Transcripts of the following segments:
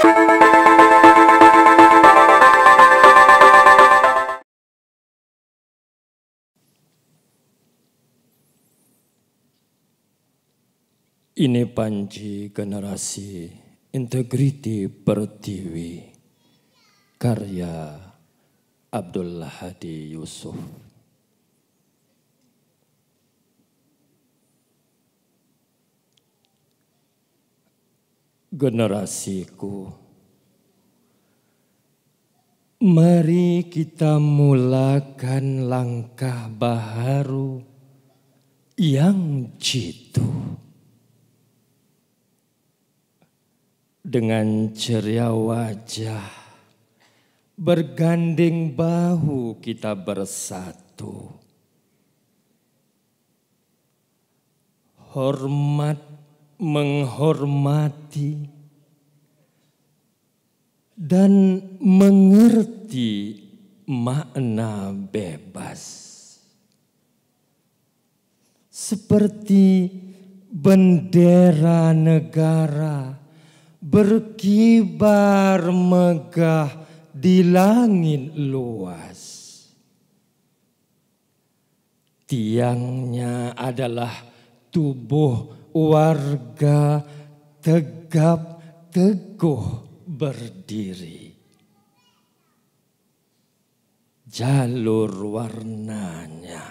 Ini Panji Generasi Integriti Pertiwi Karya Abdullah Hadi Yusuf generasiku. Mari kita mulakan langkah baharu yang jitu. Dengan ceria wajah, bergandeng bahu kita bersatu. Hormat menghormati, dan mengerti makna bebas. Seperti bendera negara berkibar megah di langit luas. Tiangnya adalah tubuh warga tegap teguh berdiri. Jalur warnanya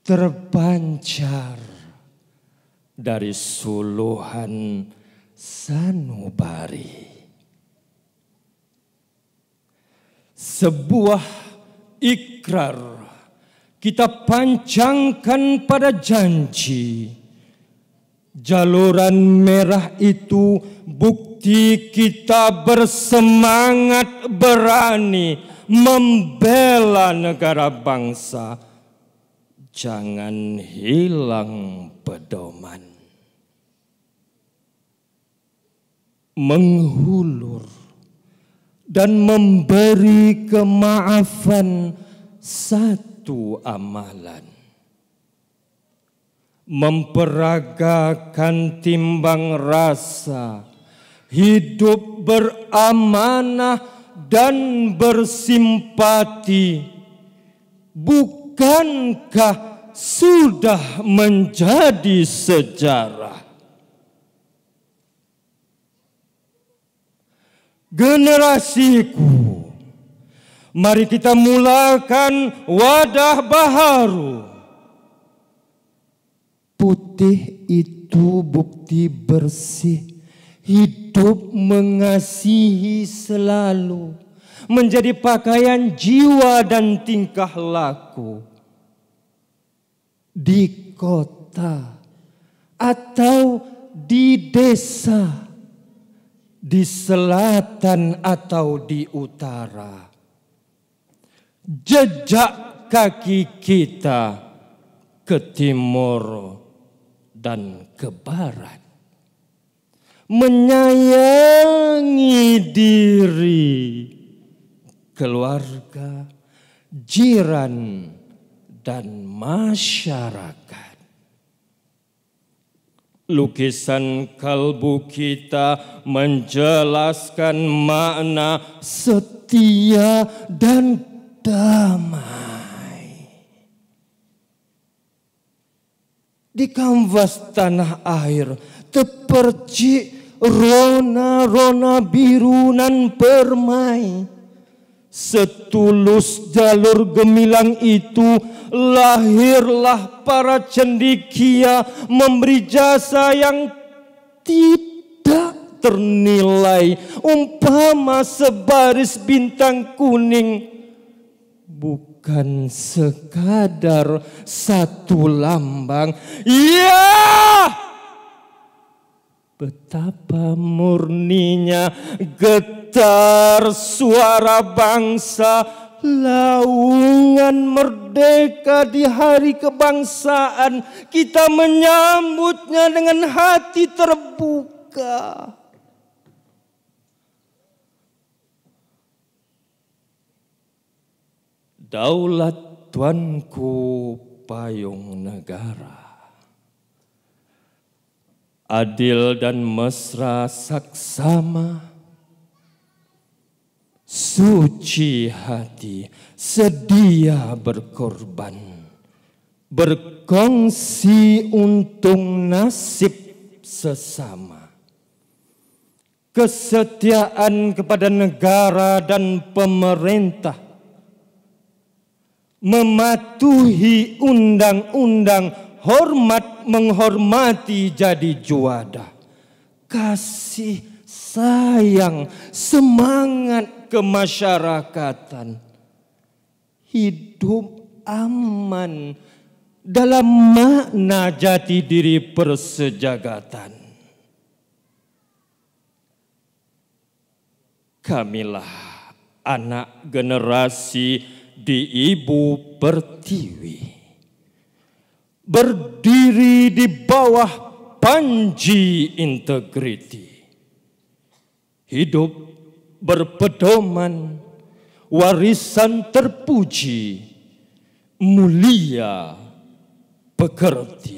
terpancar dari suluhan sanubari. Sebuah ikrar kita pancangkan pada janji Jaluran merah itu bukti kita bersemangat berani membela negara bangsa. Jangan hilang pedoman. Menghulur dan memberi kemaafan satu amalan memperagakan timbang rasa, hidup beramanah dan bersimpati. Bukankah sudah menjadi sejarah? Generasiku, mari kita mulakan wadah baharu putih itu bukti bersih. Hidup mengasihi selalu. Menjadi pakaian jiwa dan tingkah laku. Di kota atau di desa. Di selatan atau di utara. Jejak kaki kita ke timur dan ke Menyayangi diri, keluarga, jiran, dan masyarakat. Lukisan kalbu kita menjelaskan makna setia dan damai. di kanvas tanah air terpercik rona-rona biru nan permai. Setulus jalur gemilang itu lahirlah para cendikia memberi jasa yang tidak ternilai umpama sebaris bintang kuning bukan bukan sekadar satu lambang. Iya! Betapa murninya getar suara bangsa laungan merdeka di hari kebangsaan. Kita menyambutnya dengan hati terbuka. Daulat tuanku payung negara. Adil dan mesra saksama. Suci hati, sedia berkorban. Berkongsi untung nasib sesama kesetiaan kepada negara dan pemerintah, mematuhi undang-undang hormat menghormati jadi juada kasih sayang semangat kemasyarakatan hidup aman dalam makna jati diri persejagatan. Kamilah anak generasi di ibu pertiwi. Berdiri di bawah panji integriti. Hidup berpedoman warisan terpuji mulia pekerti.